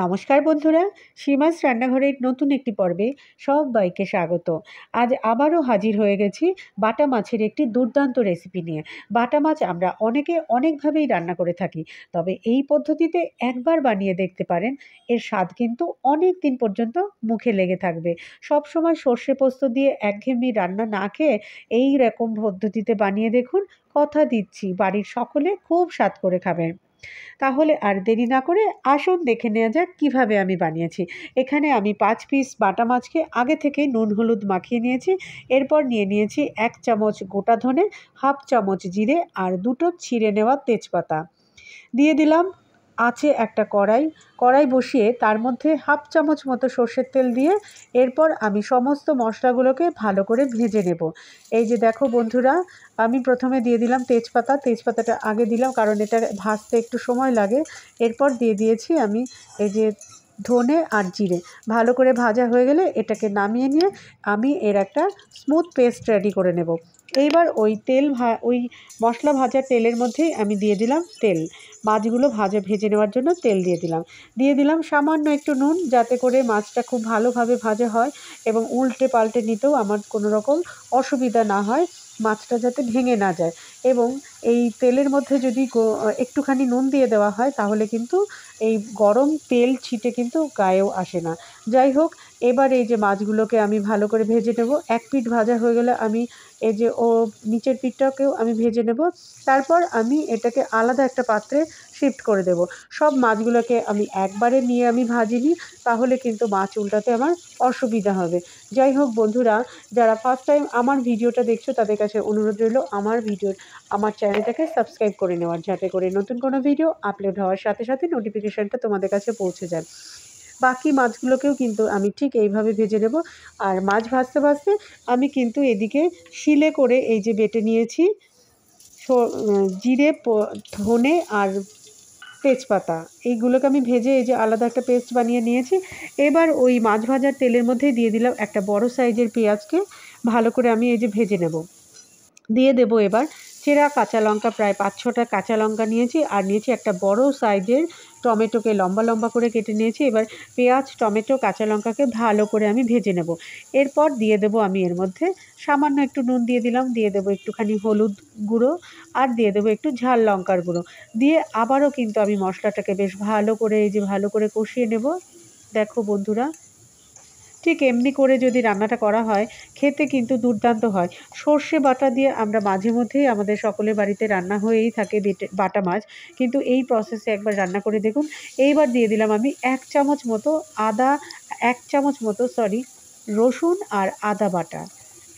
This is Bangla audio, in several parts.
নমস্কার বন্ধুরা সীমাস রান্নাঘরের নতুন একটি পর্বে সব বাইকে স্বাগত আজ আবারও হাজির হয়ে গেছি বাটা মাছের একটি দুর্দান্ত রেসিপি নিয়ে বাটা মাছ আমরা অনেকে অনেকভাবেই রান্না করে থাকি তবে এই পদ্ধতিতে একবার বানিয়ে দেখতে পারেন এর স্বাদ কিন্তু অনেক দিন পর্যন্ত মুখে লেগে থাকবে সব সময় সর্ষে পোস্ত দিয়ে একঘেমি রান্না না খেয়ে এই রকম পদ্ধতিতে বানিয়ে দেখুন কথা দিচ্ছি বাড়ির সকলে খুব স্বাদ করে খাবেন তাহলে আর দেরি না করে আসুন দেখে নেওয়া যাক কিভাবে আমি বানিয়েছি এখানে আমি পাঁচ পিস বাটা মাছকে আগে থেকে নুন হলুদ মাখিয়ে নিয়েছি এরপর নিয়ে নিয়েছি এক চামচ গোটা ধনে হাফ চামচ জিরে আর দুটো ছিঁড়ে নেওয়া তেজপাতা দিয়ে দিলাম আছে একটা কড়াই কড়াই বসিয়ে তার মধ্যে হাফ চামচ মতো সর্ষের তেল দিয়ে এরপর আমি সমস্ত মশলাগুলোকে ভালো করে ভেজে নেব এই যে দেখো বন্ধুরা আমি প্রথমে দিয়ে দিলাম তেজপাতা তেজপাতাটা আগে দিলাম কারণ এটা ভাজতে একটু সময় লাগে এরপর দিয়ে দিয়েছি আমি এই যে ধনে আর জিরে ভালো করে ভাজা হয়ে গেলে এটাকে নামিয়ে নিয়ে আমি এর একটা স্মুথ পেস্ট রেডি করে নেব এইবার ওই তেল ভা ওই মশলা ভাজা তেলের মধ্যেই আমি দিয়ে দিলাম তেল মাছগুলো ভাজা ভেজে নেওয়ার জন্য তেল দিয়ে দিলাম দিয়ে দিলাম সামান্য একটু নুন যাতে করে মাছটা খুব ভালোভাবে ভাজা হয় এবং উল্টে পাল্টে নিতেও আমার কোনো রকম অসুবিধা না হয় মাছটা যাতে ভেঙে না যায় এবং এই তেলের মধ্যে যদি একটুখানি নুন দিয়ে দেওয়া হয় তাহলে কিন্তু এই গরম তেল ছিটে কিন্তু গায়েও আসে না যাই হোক এবার এই যে মাছগুলোকে আমি ভালো করে ভেজে নেব এক পিঠ ভাজা হয়ে গেলে আমি এই যে ও নিচের পিঠটাকেও আমি ভেজে নেব তারপর আমি এটাকে আলাদা একটা পাত্রে শিফট করে দেব সব মাছগুলোকে আমি একবারে নিয়ে আমি ভাজিনি তাহলে কিন্তু মাছ উল্টাতে আমার অসুবিধা হবে যাই হোক বন্ধুরা যারা ফার্স্ট টাইম আমার ভিডিওটা দেখছো তাদের কাছে অনুরোধ রইল আমার ভিডিওর আমার চ্যানেলটাকে সাবস্ক্রাইব করে নেওয়ার যাতে করে নতুন কোনো ভিডিও আপলোড হওয়ার সাথে সাথে নোটিফিকেশানটা তোমাদের কাছে পৌঁছে যায় বাকি মাছগুলোকেও কিন্তু আমি ঠিক এইভাবে ভেজে নেব আর মাছ ভাজতে ভাজতে আমি কিন্তু এদিকে শিলে করে এই যে বেটে নিয়েছি জিরে ধনে আর তেজপাতা এইগুলোকে আমি ভেজে এই যে আলাদা একটা পেস্ট বানিয়ে নিয়েছি এবার ওই মাছ ভাজার তেলের মধ্যে দিয়ে দিলাম একটা বড় সাইজের পেঁয়াজকে ভালো করে আমি এই যে ভেজে নেব দিয়ে দেব এবার চেরা কাঁচা লঙ্কা প্রায় পাঁচ ছটা কাঁচা লঙ্কা নিয়েছি আর নিয়েছি একটা বড় সাইজের টমেটোকে লম্বা লম্বা করে কেটে নিয়েছি এবার পেঁয়াজ টমেটো কাঁচা লঙ্কাকে ভালো করে আমি ভেজে নেব এরপর দিয়ে দেব আমি এর মধ্যে সামান্য একটু নুন দিয়ে দিলাম দিয়ে দেব একটুখানি হলুদ গুঁড়ো আর দিয়ে দেবো একটু ঝাল লঙ্কার গুঁড়ো দিয়ে আবারও কিন্তু আমি মশলাটাকে বেশ ভালো করে এই যে ভালো করে কষিয়ে নেব দেখো বন্ধুরা ঠিক এমনি করে যদি রান্নাটা করা হয় খেতে কিন্তু দুর্দান্ত হয় সর্ষে বাটা দিয়ে আমরা মাঝে মধ্যেই আমাদের সকলের বাড়িতে রান্না হয়েই থাকে বাটা মাছ কিন্তু এই প্রসেসে একবার রান্না করে দেখুন এইবার দিয়ে দিলাম আমি এক চামচ মতো আদা এক চামচ মতো সরি রসুন আর আদা বাটা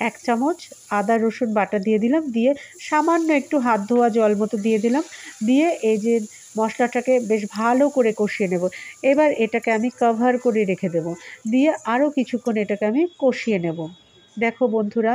এক চামচ আদা রসুন বাটা দিয়ে দিলাম দিয়ে সামান্য একটু হাত ধোয়া জল মতো দিয়ে দিলাম দিয়ে এই যে মশলাটাকে বেশ ভালো করে কষিয়ে নেব এবার এটাকে আমি কভার করে রেখে দেব দিয়ে আরও কিছুক্ষণ এটাকে আমি কষিয়ে নেব দেখো বন্ধুরা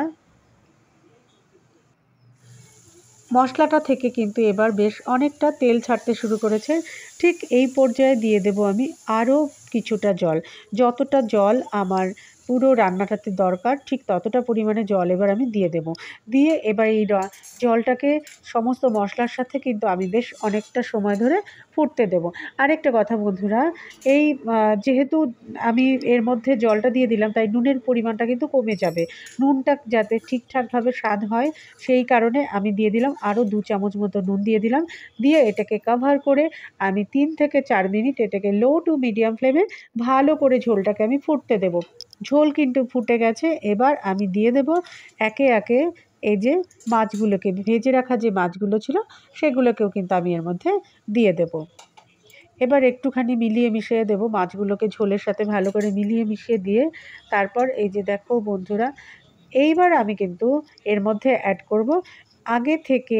মশলাটা থেকে কিন্তু এবার বেশ অনেকটা তেল ছাড়তে শুরু করেছে ঠিক এই পর্যায়ে দিয়ে দেব আমি আরও কিছুটা জল যতটা জল আমার পুরো রান্নাটাতে দরকার ঠিক ততটা পরিমাণে জল এবার আমি দিয়ে দেব দিয়ে এবার এই জলটাকে সমস্ত মশলার সাথে কিন্তু আমি বেশ অনেকটা সময় ধরে ফুটতে দেব আরেকটা কথা বন্ধুরা এই যেহেতু আমি এর মধ্যে জলটা দিয়ে দিলাম তাই নুনের পরিমাণটা কিন্তু কমে যাবে নুনটা যাতে ঠিকঠাকভাবে স্বাদ হয় সেই কারণে আমি দিয়ে দিলাম আরও দু চামচ মতো নুন দিয়ে দিলাম দিয়ে এটাকে কাভার করে আমি তিন থেকে চার মিনিট এটাকে লো টু মিডিয়াম ফ্লেমে ভালো করে ঝোলটাকে আমি ফুটতে দেবো ঝোল কিন্তু ফুটে গেছে এবার আমি দিয়ে দেব একে একে এই যে মাছগুলোকে ভেজে রাখা যে মাছগুলো ছিল সেগুলোকেও কিন্তু আমি এর মধ্যে দিয়ে দেব এবার একটুখানি মিলিয়ে মিশিয়ে দেব মাছগুলোকে ঝোলের সাথে ভালো করে মিলিয়ে মিশিয়ে দিয়ে তারপর এই যে দেখো বন্ধুরা এইবার আমি কিন্তু এর মধ্যে অ্যাড করব আগে থেকে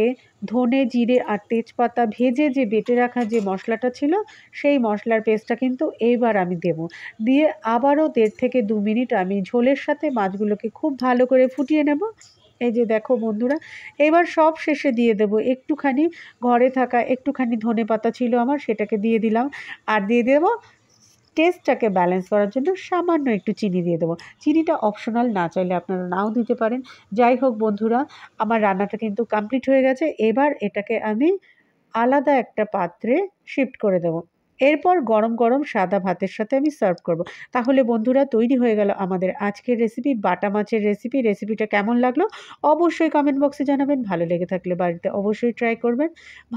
ধনে জিরে আর তেজপাতা ভেজে যে বেটে রাখা যে মশলাটা ছিল সেই মশলার পেস্টটা কিন্তু এইবার আমি দেব দিয়ে আবারও দেড় থেকে দু মিনিট আমি ঝোলের সাথে মাছগুলোকে খুব ভালো করে ফুটিয়ে নেব এই যে দেখো বন্ধুরা এবার সব শেষে দিয়ে দেব একটুখানি ঘরে থাকা একটুখানি ধনে পাতা ছিল আমার সেটাকে দিয়ে দিলাম আর দিয়ে দেবো টেস্টটাকে ব্যালেন্স করার জন্য সামান্য একটু চিনি দিয়ে দেবো চিনিটা অপশনাল না চাইলে আপনারা নাও দিতে পারেন যাই হোক বন্ধুরা আমার রান্নাটা কিন্তু কমপ্লিট হয়ে গেছে এবার এটাকে আমি আলাদা একটা পাত্রে শিফট করে দেবো এরপর গরম গরম সাদা ভাতের সাথে আমি সার্ভ করব। তাহলে বন্ধুরা তৈরি হয়ে গেল আমাদের আজকের রেসিপি বাটা মাছের রেসিপি রেসিপিটা কেমন লাগলো অবশ্যই কমেন্ট বক্সে জানাবেন ভালো লেগে থাকলে বাড়িতে অবশ্যই ট্রাই করবেন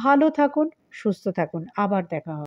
ভালো থাকুন সুস্থ থাকুন আবার দেখা হবে